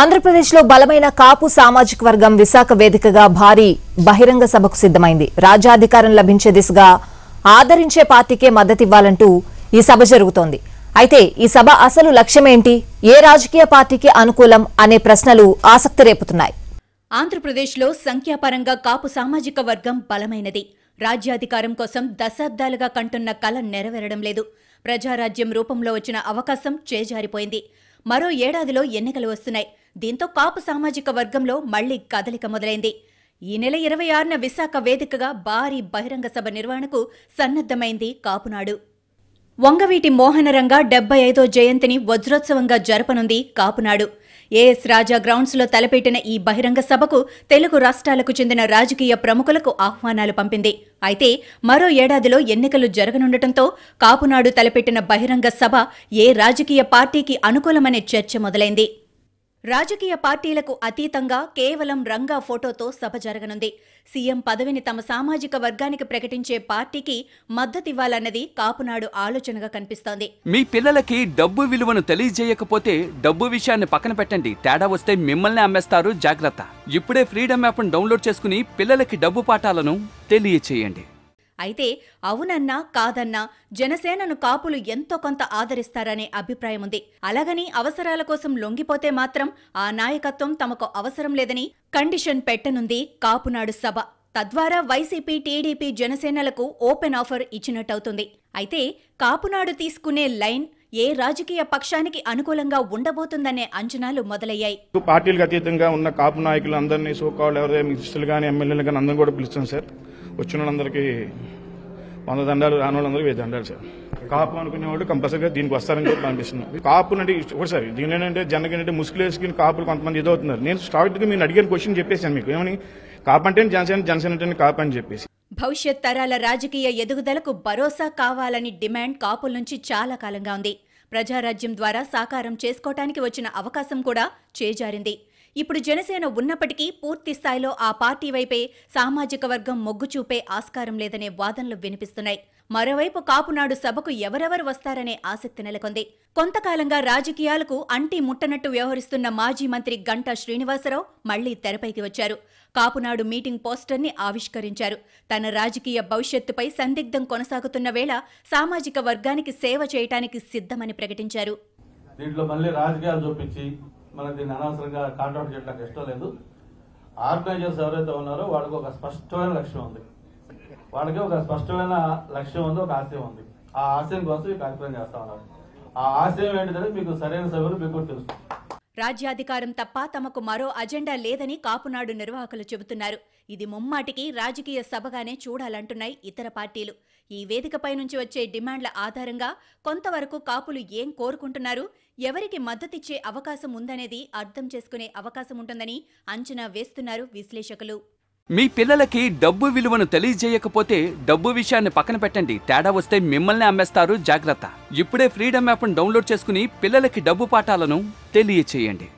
ఆంధ్రప్రదేశ్లో బలమైన కాపు సామాజిక వర్గం విశాఖ వేదికగా భారీ బహిరంగ సభకు సిద్దమైంది రాజ్యాధికారం లభించే దిశగా ఆదరించే పార్టీకే మద్దతివ్వాలంటూ ఈ సభ జరుగుతోంది అయితే ఈ సభ అసలు లక్ష్యమేంటి ఏ రాజకీయ పార్టీకి అనుకూలం అనే ప్రశ్నలు ఆసక్తి రేపుతున్నాయి ఆంధ్రప్రదేశ్లో సంఖ్యాపరంగా కాపు సామాజిక వర్గం బలమైనది రాజ్యాధికారం కోసం దశాబ్దాలుగా కంటున్న కల నెరవేరడం లేదు ప్రజారాజ్యం రూపంలో వచ్చిన అవకాశం చేజారిపోయింది మరో ఏడాదిలో ఎన్నికలు వస్తున్నాయి దీంతో కాపు సామాజిక వర్గంలో మళ్లీ కదలిక మొదలైంది ఈ నెల ఇరవై ఆరున విశాఖ వేదికగా భారీ బహిరంగ సభ నిర్వహణకు సన్నద్దమైంది కాపునాడు వంగవీటి మోహనరంగ డెబ్బై ఐదో జయంతిని వజ్రోత్సవంగా జరపనుంది కాపునాడు ఏఎస్ రాజా గ్రౌండ్స్లో తలపెట్టిన ఈ బహిరంగ సభకు తెలుగు రాష్ట్రాలకు చెందిన రాజకీయ ప్రముఖులకు ఆహ్వానాలు పంపింది అయితే మరో ఏడాదిలో ఎన్నికలు జరగనుండటంతో కాపునాడు తలపెట్టిన బహిరంగ సభ ఏ రాజకీయ పార్టీకి అనుకూలమనే చర్చ మొదలైంది రాజకీయ పార్టీలకు అతీతంగా కేవలం రంగా ఫోటోతో సభ జరగనుంది సీఎం పదవిని తమ సామాజిక వర్గానికి ప్రకటించే పార్టీకి మద్దతివ్వాలన్నది కాపునాడు ఆలోచనగా కనిపిస్తోంది మీ పిల్లలకి డబ్బు విలువను తెలియజేయకపోతే డబ్బు విషయాన్ని పక్కన పెట్టండి తేడా వస్తే మిమ్మల్ని అమ్మేస్తారు జాగ్రత్త ఇప్పుడే ఫ్రీడమ్ యాప్ను డౌన్లోడ్ చేసుకుని పిల్లలకి డబ్బు పాఠాలను తెలియచేయండి అయితే అవునన్నా కాదన్నా జనసేనను కాపులు ఎంతో కొంత ఆదరిస్తారనే అభిప్రాయం ఉంది అలాగని అవసరాల కోసం లొంగిపోతే మాత్రం ఆ నాయకత్వం తమకు అవసరం లేదని కండిషన్ పెట్టనుంది కాపునాడు సభ తద్వారా వైసీపీ టీడీపీ జనసేనలకు ఓపెన్ ఆఫర్ ఇచ్చినట్టవుతుంది అయితే కాపునాడు తీసుకునే లైన్ ఏ రాజకీయ పక్షానికి అనుకూలంగా ఉండబోతుందనే అంచనాలు మొదలయ్యాయి పార్టీలకు అతీతంగా ఉన్న కాపు నాయకులు అందరినీ సోకాళ్ళు ఎవరైనా మినిస్టర్లు కానీ ఎమ్మెల్యేలు కానీ అందరూ కూడా పిలుస్తాం సార్ వచ్చిన వాళ్ళందరికీ వంద దండాలు రాని వాళ్ళందరికీ వెయ్యి దండాలు సార్ కాపు వాళ్ళు కంపల్సరీగా దీనికి వస్తారని చెప్పి అనిపిస్తుంది కాపులు అంటే ఒకసారి దీని ఏంటంటే జనకి ఏంటంటే ముసుగులేసుకుని కాపులు కొంతమంది ఇదవుతున్నారు అవుతున్నారు నేను స్టార్ట్గా మీరు అడిగిన క్వశ్చన్ చెప్పేసాను మీకు ఏమని కాపు అంటే జనసేన జనసేన అంటే కాపు అని చెప్పేసి భవిష్యత్ తరాల రాజకీయ ఎదుగుదలకు భరోసా కావాలని డిమాండ్ కాపుల నుంచి చాలా కాలంగా ఉంది ప్రజారాజ్యం ద్వారా సాకారం చేసుకోవటానికి వచ్చిన అవకాశం కూడా చేజారింది ఇప్పుడు జనసేన ఉన్నప్పటికీ పూర్తి స్థాయిలో ఆ పార్టీ వైపే సామాజిక వర్గం మొగ్గు చూపే ఆస్కారం లేదనే వాదనలు వినిపిస్తున్నాయి మరోవైపు కాపునాడు సభకు ఎవరెవరు వస్తారనే ఆసక్తి నెలకొంది కొంతకాలంగా రాజకీయాలకు అంటి ముట్టనట్టు వ్యవహరిస్తున్న మాజీ మంత్రి గంటా శ్రీనివాసరావు మళ్లీ తెరపైకి వచ్చారు కాపునాడు మీటింగ్ పోస్టర్ని ఆవిష్కరించారు తన రాజకీయ భవిష్యత్తుపై సందిగ్ధం కొనసాగుతున్న వేళ సామాజిక వర్గానికి సేవ చేయటానికి సిద్ధమని ప్రకటించారు దీంట్లో మళ్ళీ రాజకీయాలు చూపించి మనం దీన్ని అనవసరంగా కాంట్రాక్ట్ చేయడానికి ఇష్టం లేదు ఆర్గనైజర్స్ ఎవరైతే ఉన్నారో వాళ్ళకి ఒక స్పష్టమైన లక్ష్యం ఉంది వాళ్ళకి ఒక స్పష్టమైన లక్ష్యం ఉంది ఒక ఆశయం ఉంది ఆ ఆశయం కోసం ఈ కార్యక్రమం చేస్తా ఉన్నారు ఆ ఆశయం ఏంటిదని మీకు సరైన సభ్యులు మీకు తెలుసు రాజ్యాధికారం తప్ప తమకు మరో అజెండా లేదని కాపునాడు నిర్వాహకులు చెబుతున్నారు ఇది ముమ్మాటికి రాజకీయ సభగానే చూడాలంటున్నాయి ఇతర పార్టీలు ఈ వేదికపై నుంచి వచ్చే డిమాండ్ల ఆధారంగా కొంతవరకు కాపులు ఏం కోరుకుంటున్నారు ఎవరికి మద్దతిచ్చే అవకాశం ఉందనేది అర్థం చేసుకునే అవకాశం ఉంటుందని అంచనా వేస్తున్నారు విశ్లేషకులు మీ పిల్లలకి డబ్బు విలువను తెలియజేయకపోతే డబ్బు విషయాన్ని పక్కన పెట్టండి తేడా వస్తే మిమ్మల్ని అమ్మేస్తారు జాగ్రత్త ఇప్పుడే ఫ్రీడమ్ యాప్ను డౌన్లోడ్ చేసుకుని పిల్లలకి డబ్బు పాఠాలను తెలియచేయండి